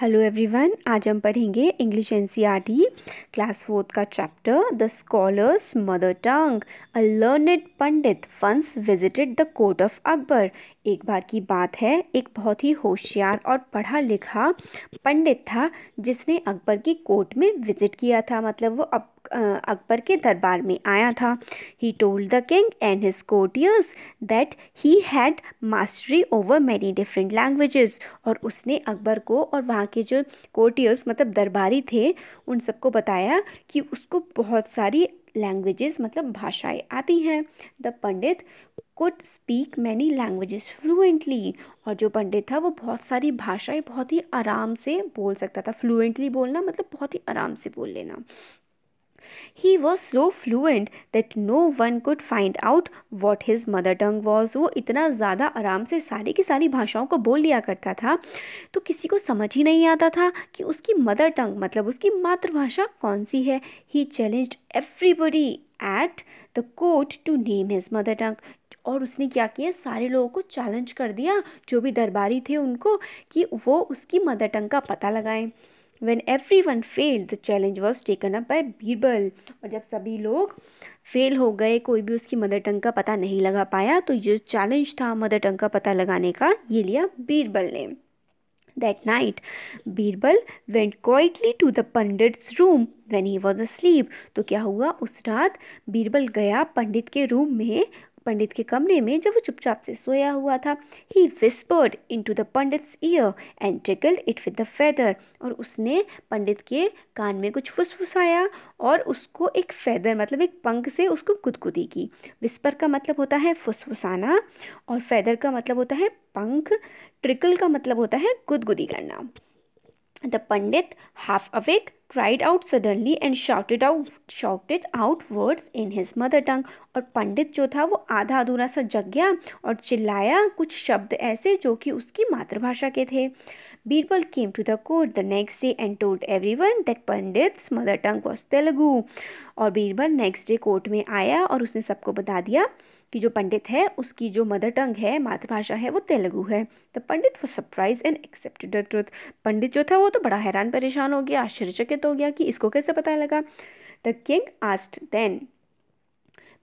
Hello everyone आज हम पढ़ेंगे इंग्लिश एनसीईआरटी क्लास फोर्थ का chapter the scholar's mother tongue a learned pandit once visited the court of Akbar एक बार की बात है एक बहुत ही होशियार और पढ़ा लिखा पंडित था जिसने अकबर की कोर्ट में विजिट किया था मतलब वो अब अकबर के दरबार में आया था he told the king and his courtiers that he had mastery over many different languages और उसने अकबर को और वहाँ के जो कोर्टियर्स मतलब दरबारी थे उन सबको बताया कि उसको बहुत सारी लैंग्वेजेस मतलब भाषाएं आती हैं the pandit could speak many languages fluently और जो पंडित था वो बहुत सारी भाषाएं बहुत ही आराम से बोल सकता था फ्लुएंटली बोलना मतलब बहुत ही आराम से बोल लेना he was so fluent that no one could find out what his mother tongue was वो इतना ज़्यादा आराम से सारी की सारी भाषाओं को बोल लिया करता था तो किसी को समझ ही नहीं आता था कि उसकी मदर टंग मतलब उसकी मातृभाषा कौन सी है he challenge everybody at the court to name his mother tongue और उसने क्या किया सारे लोगों को चैलेंज कर दिया जो भी दरबारी थे उनको कि वो उसकी मदर टंग का पता लगाएं when everyone fail the challenge was taken up by Birbal और जब सभी लोग फेल हो गए कोई भी उसकी मदर टंग का पता नहीं लगा पाया तो ये चैलेंज था मदर टंग का पता लगाने का ये लिया बीरबल ने That night, Birbal went quietly to the pandit's room when he was asleep. तो क्या हुआ उस रात बीरबल गया पंडित के रूम में पंडित के कमरे में जब वो चुपचाप से सोया हुआ था he whispered into the pandit ear and tickled it with the feather और उसने पंडित के कान में कुछ फुसफुसाया और उसको एक फैदर मतलब एक पंख से उसको गुदगुदी की विस्पर का मतलब होता है फुसफुसाना और फैदर का मतलब होता है पंख ट्रिकल का मतलब होता है गुदगुदी करना the pandit half awake cried out suddenly and shouted out shouted out words in his mother tongue और पंडित जो था वो आधा अधूरा सा जग गया और चिल्लाया कुछ शब्द ऐसे जो कि उसकी मातृभाषा के थे Birbal came to the court the next day and told everyone that Pandit's mother tongue was Telugu. और बीरबल नेक्स्ट डे कोर्ट में आया और उसने सबको बता दिया कि जो पंडित है उसकी जो मदर टंग है मातृभाषा है वो तेलुगु है the pandit for surprise and accepted the truth पंडित जो था वो तो बड़ा हैरान परेशान हो गया आश्चर्यचकित हो गया कि इसको कैसे पता लगा the king asked then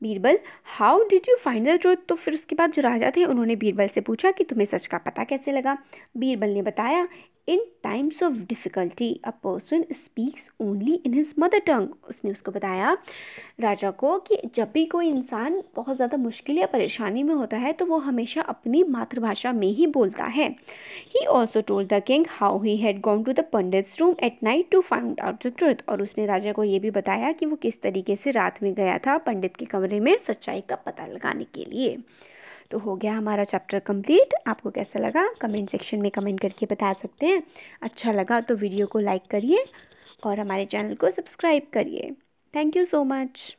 Birbal how did you find the truth तो फिर उसके बाद जो राजा थे उन्होंने बीरबल से पूछा कि तुम्हें सच का पता कैसे लगा बीरबल ने बताया in times of difficulty a person speaks only in his mother tongue उसने उसको बताया राजा को कि जब भी कोई इंसान बहुत ज़्यादा मुश्किल या परेशानी में होता है तो वो हमेशा अपनी मातृभाषा में ही बोलता है he also told the king how he had gone to the pandit's room at night to find out the truth और उसने राजा को ये भी बताया कि वो किस तरीके से रात में गया था पंडित के कमरे में सच्चाई का पता लगाने के लिए तो हो गया हमारा चैप्टर कंप्लीट आपको कैसा लगा कमेंट सेक्शन में कमेंट करके बता सकते हैं अच्छा लगा तो वीडियो को लाइक करिए और हमारे चैनल को सब्सक्राइब करिए थैंक यू सो मच